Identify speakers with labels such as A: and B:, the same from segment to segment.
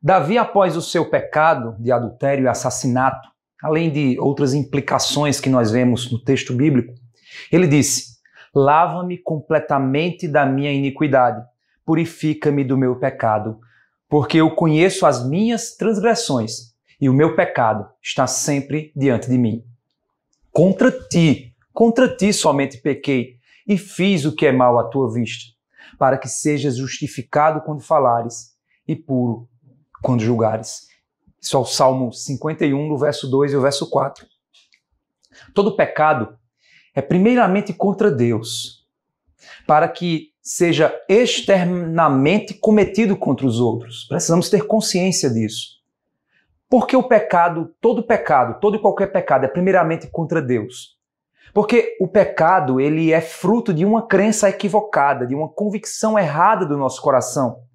A: Davi, após o seu pecado de adultério e assassinato, além de outras implicações que nós vemos no texto bíblico, ele disse: Lava-me completamente da minha iniquidade, purifica-me do meu pecado, porque eu conheço as minhas transgressões e o meu pecado está sempre diante de mim. Contra ti, contra ti somente pequei e fiz o que é mal à tua vista, para que sejas justificado quando falares e puro quando julgares. Isso é o Salmo 51, no verso 2 e o verso 4. Todo pecado é primeiramente contra Deus, para que seja externamente cometido contra os outros. Precisamos ter consciência disso. Porque o pecado, todo pecado, todo e qualquer pecado é primeiramente contra Deus. Porque o pecado, ele é fruto de uma crença equivocada, de uma convicção errada do nosso coração.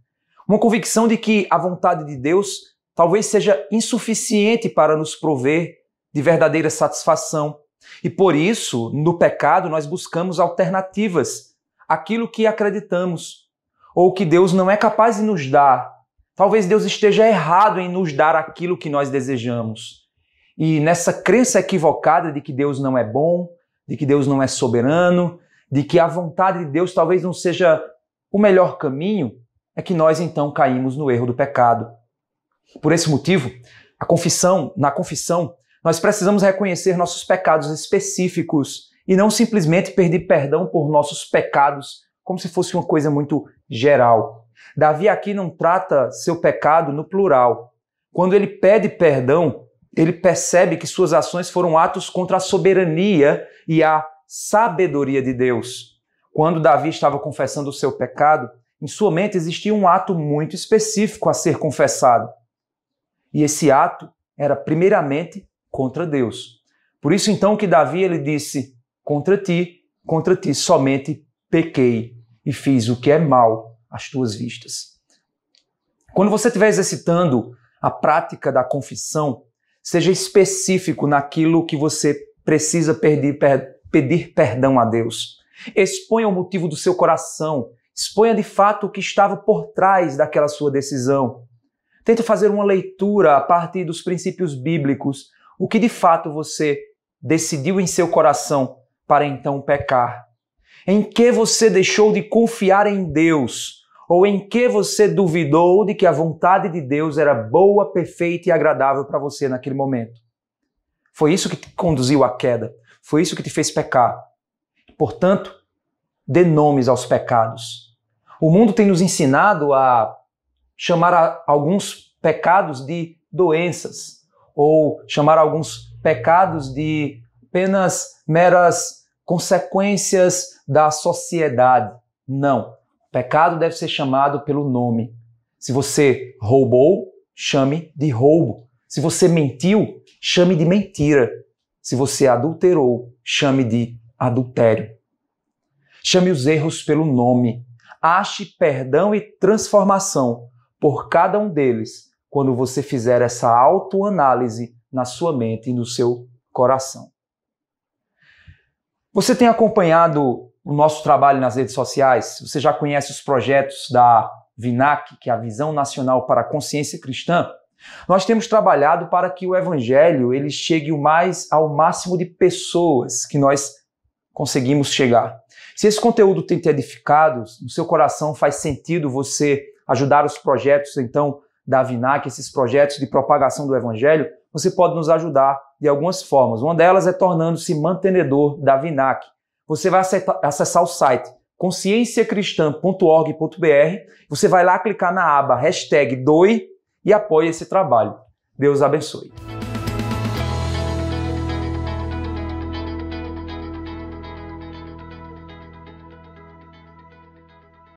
A: Uma convicção de que a vontade de Deus talvez seja insuficiente para nos prover de verdadeira satisfação. E por isso, no pecado, nós buscamos alternativas àquilo que acreditamos ou que Deus não é capaz de nos dar. Talvez Deus esteja errado em nos dar aquilo que nós desejamos. E nessa crença equivocada de que Deus não é bom, de que Deus não é soberano, de que a vontade de Deus talvez não seja o melhor caminho, é que nós então caímos no erro do pecado. Por esse motivo, a confissão, na confissão, nós precisamos reconhecer nossos pecados específicos e não simplesmente pedir perdão por nossos pecados como se fosse uma coisa muito geral. Davi aqui não trata seu pecado no plural. Quando ele pede perdão, ele percebe que suas ações foram atos contra a soberania e a sabedoria de Deus. Quando Davi estava confessando o seu pecado, em sua mente existia um ato muito específico a ser confessado. E esse ato era primeiramente contra Deus. Por isso então que Davi ele disse: "Contra ti, contra ti somente pequei e fiz o que é mal às tuas vistas". Quando você estiver exercitando a prática da confissão, seja específico naquilo que você precisa pedir, pedir perdão a Deus. Exponha o motivo do seu coração Exponha de fato o que estava por trás daquela sua decisão. Tente fazer uma leitura a partir dos princípios bíblicos, o que de fato você decidiu em seu coração para então pecar. Em que você deixou de confiar em Deus? Ou em que você duvidou de que a vontade de Deus era boa, perfeita e agradável para você naquele momento? Foi isso que te conduziu à queda. Foi isso que te fez pecar. Portanto, dê nomes aos pecados. O mundo tem nos ensinado a chamar a alguns pecados de doenças, ou chamar alguns pecados de apenas meras consequências da sociedade. Não. O pecado deve ser chamado pelo nome. Se você roubou, chame de roubo. Se você mentiu, chame de mentira. Se você adulterou, chame de adultério. Chame os erros pelo nome. Ache perdão e transformação por cada um deles quando você fizer essa autoanálise na sua mente e no seu coração. Você tem acompanhado o nosso trabalho nas redes sociais? Você já conhece os projetos da VINAC, que é a Visão Nacional para a Consciência Cristã? Nós temos trabalhado para que o evangelho ele chegue o mais ao máximo de pessoas que nós conseguimos chegar. Se esse conteúdo tem te edificado, no seu coração faz sentido você ajudar os projetos, então, da Vinac, esses projetos de propagação do Evangelho, você pode nos ajudar de algumas formas. Uma delas é tornando-se mantenedor da Vinac. Você vai acessar o site conscienciacristã.org.br, você vai lá clicar na aba hashtag doe e apoie esse trabalho. Deus abençoe.